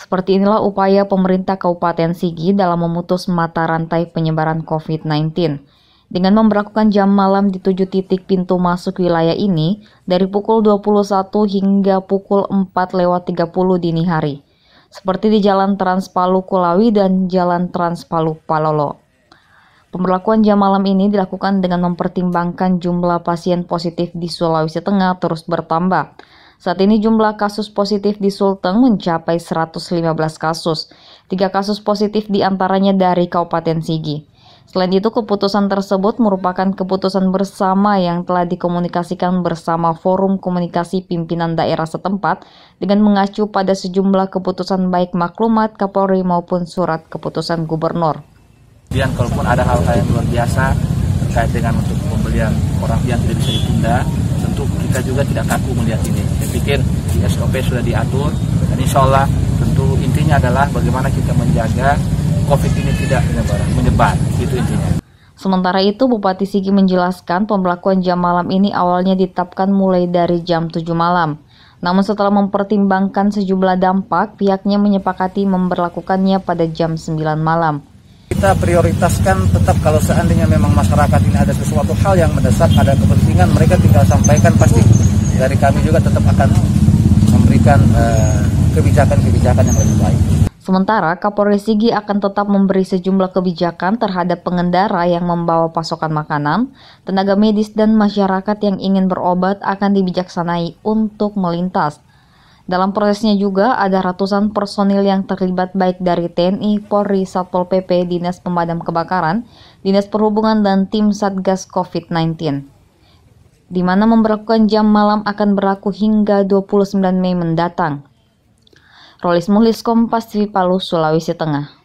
Seperti inilah upaya pemerintah Kabupaten Sigi dalam memutus mata rantai penyebaran COVID-19. Dengan memperlakukan jam malam di tujuh titik pintu masuk wilayah ini dari pukul 21 hingga pukul 4 lewat 30 dini hari. Seperti di Jalan Trans Palu Kulawi dan Jalan Trans Palu Palolo. Pemberlakuan jam malam ini dilakukan dengan mempertimbangkan jumlah pasien positif di Sulawesi Tengah terus bertambah saat ini jumlah kasus positif di Sulteng mencapai 115 kasus. Tiga kasus positif diantaranya dari Kabupaten Sigi. Selain itu, keputusan tersebut merupakan keputusan bersama yang telah dikomunikasikan bersama Forum Komunikasi Pimpinan Daerah setempat dengan mengacu pada sejumlah keputusan baik maklumat Kapolri maupun surat keputusan gubernur. Kemudian kalaupun ada hal-hal yang luar biasa terkait dengan untuk pembelian orang yang tidak bisa ditunda, untuk kita juga tidak kaku melihat ini. Saya pikir di SOP sudah diatur dan insya Allah tentu intinya adalah bagaimana kita menjaga COVID ini tidak menyebar, menyebar itu intinya. Sementara itu, Bupati Sigi menjelaskan pemberlakuan jam malam ini awalnya ditetapkan mulai dari jam 7 malam. Namun setelah mempertimbangkan sejumlah dampak, pihaknya menyepakati memperlakukannya pada jam 9 malam kita prioritaskan tetap kalau seandainya memang masyarakat ini ada sesuatu hal yang mendesak, ada kepentingan, mereka tinggal sampaikan pasti. Dari kami juga tetap akan memberikan eh, kebijakan-kebijakan yang lebih baik. Sementara Kapolri Sigi akan tetap memberi sejumlah kebijakan terhadap pengendara yang membawa pasokan makanan, tenaga medis dan masyarakat yang ingin berobat akan dibijaksanai untuk melintas dalam prosesnya juga ada ratusan personil yang terlibat baik dari TNI, Polri, Satpol PP, Dinas Pemadam Kebakaran, Dinas Perhubungan, dan tim Satgas COVID-19. Di mana memperlakukan jam malam akan berlaku hingga 29 Mei mendatang. Rolis Mulis Kompas TV Palu, Sulawesi Tengah.